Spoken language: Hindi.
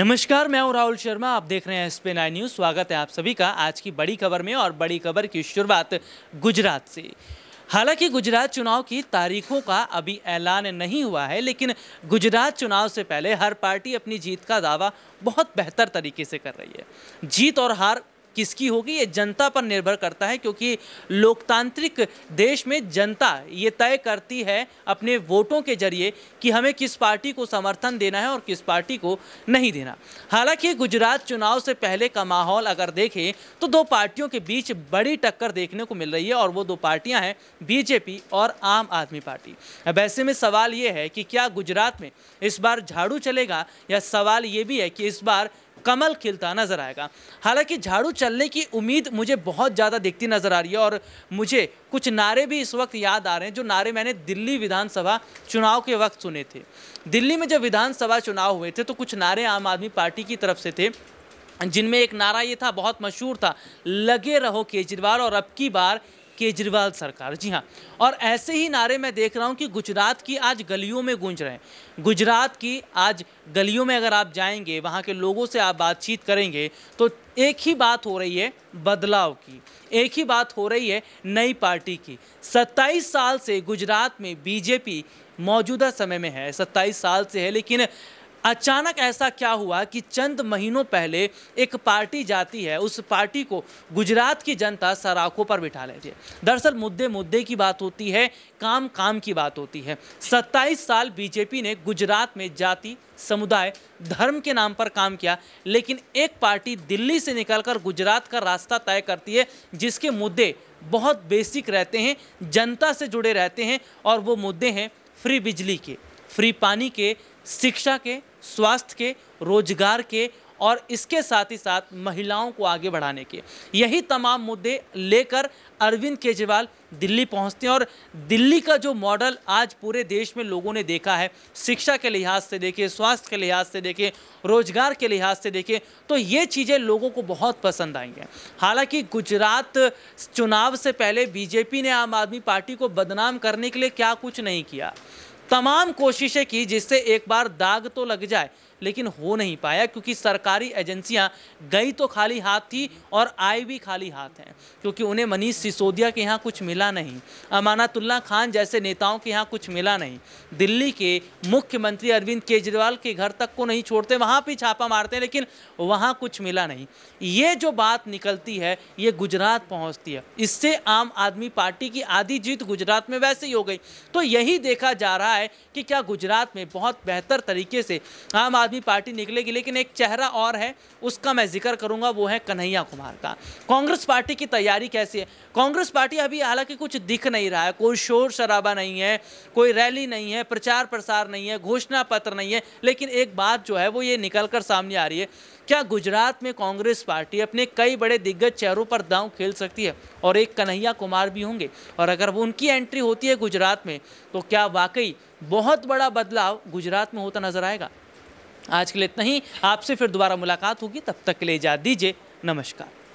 नमस्कार मैं हूं राहुल शर्मा आप देख रहे हैं एस नाइन न्यूज़ स्वागत है आप सभी का आज की बड़ी खबर में और बड़ी खबर की शुरुआत गुजरात से हालांकि गुजरात चुनाव की तारीखों का अभी ऐलान नहीं हुआ है लेकिन गुजरात चुनाव से पहले हर पार्टी अपनी जीत का दावा बहुत बेहतर तरीके से कर रही है जीत और हार किसकी होगी ये जनता पर निर्भर करता है क्योंकि लोकतांत्रिक देश में जनता ये तय करती है अपने वोटों के जरिए कि हमें किस पार्टी को समर्थन देना है और किस पार्टी को नहीं देना हालांकि गुजरात चुनाव से पहले का माहौल अगर देखें तो दो पार्टियों के बीच बड़ी टक्कर देखने को मिल रही है और वो दो पार्टियाँ हैं बीजेपी और आम आदमी पार्टी अब ऐसे में सवाल ये है कि क्या गुजरात में इस बार झाड़ू चलेगा या सवाल ये भी है कि इस बार कमल खिलता नज़र आएगा हालांकि झाड़ू चलने की उम्मीद मुझे बहुत ज़्यादा दिखती नज़र आ रही है और मुझे कुछ नारे भी इस वक्त याद आ रहे हैं जो नारे मैंने दिल्ली विधानसभा चुनाव के वक्त सुने थे दिल्ली में जब विधानसभा चुनाव हुए थे तो कुछ नारे आम आदमी पार्टी की तरफ से थे जिनमें एक नारा ये था बहुत मशहूर था लगे रहो केजरीवाल और अब की बार केजरीवाल सरकार जी हाँ और ऐसे ही नारे मैं देख रहा हूँ कि गुजरात की आज गलियों में गूंज रहे हैं गुजरात की आज गलियों में अगर आप जाएंगे वहाँ के लोगों से आप बातचीत करेंगे तो एक ही बात हो रही है बदलाव की एक ही बात हो रही है नई पार्टी की सत्ताईस साल से गुजरात में बीजेपी मौजूदा समय में है सत्ताईस साल से है लेकिन अचानक ऐसा क्या हुआ कि चंद महीनों पहले एक पार्टी जाती है उस पार्टी को गुजरात की जनता सराखों पर बिठा लेती है दरअसल मुद्दे मुद्दे की बात होती है काम काम की बात होती है 27 साल बीजेपी ने गुजरात में जाति समुदाय धर्म के नाम पर काम किया लेकिन एक पार्टी दिल्ली से निकलकर गुजरात का रास्ता तय करती है जिसके मुद्दे बहुत बेसिक रहते हैं जनता से जुड़े रहते हैं और वो मुद्दे हैं फ्री बिजली के फ्री पानी के शिक्षा के स्वास्थ्य के रोजगार के और इसके साथ ही साथ महिलाओं को आगे बढ़ाने के यही तमाम मुद्दे लेकर अरविंद केजरीवाल दिल्ली पहुंचते हैं और दिल्ली का जो मॉडल आज पूरे देश में लोगों ने देखा है शिक्षा के लिहाज से देखें स्वास्थ्य के लिहाज से देखें रोजगार के लिहाज से देखें तो ये चीज़ें लोगों को बहुत पसंद आई हैं हालांकि गुजरात चुनाव से पहले बीजेपी ने आम आदमी पार्टी को बदनाम करने के लिए क्या कुछ नहीं किया तमाम कोशिशें की जिससे एक बार दाग तो लग जाए लेकिन हो नहीं पाया क्योंकि सरकारी एजेंसियां गई तो खाली हाथ थी और आई भी खाली हाथ हैं क्योंकि उन्हें मनीष सिसोदिया के यहाँ कुछ मिला नहीं अमानतुल्ला खान जैसे नेताओं के यहाँ कुछ मिला नहीं दिल्ली के मुख्यमंत्री अरविंद केजरीवाल के घर तक को नहीं छोड़ते वहाँ भी छापा मारते हैं लेकिन वहाँ कुछ मिला नहीं ये जो बात निकलती है ये गुजरात पहुँचती है इससे आम आदमी पार्टी की आधी जीत गुजरात में वैसे ही हो गई तो यही देखा जा रहा है कि क्या गुजरात में बहुत बेहतर तरीके से आम आदमी आदमी पार्टी निकलेगी लेकिन एक चेहरा और है उसका मैं जिक्र करूंगा वो है कन्हैया कुमार का कांग्रेस पार्टी की तैयारी कैसी है कांग्रेस पार्टी अभी हालांकि कुछ दिख नहीं रहा है कोई शोर शराबा नहीं है कोई रैली नहीं है प्रचार प्रसार नहीं है घोषणा पत्र नहीं है लेकिन एक बात जो है वो ये निकल कर सामने आ रही है क्या गुजरात में कांग्रेस पार्टी अपने कई बड़े दिग्गज चेहरों पर दांव खेल सकती है और एक कन्हैया कुमार भी होंगे और अगर वो उनकी एंट्री होती है गुजरात में तो क्या वाकई बहुत बड़ा बदलाव गुजरात में होता नजर आएगा आज के लिए इतना ही आपसे फिर दोबारा मुलाकात होगी तब तक के लिए इजाज़ दीजिए नमस्कार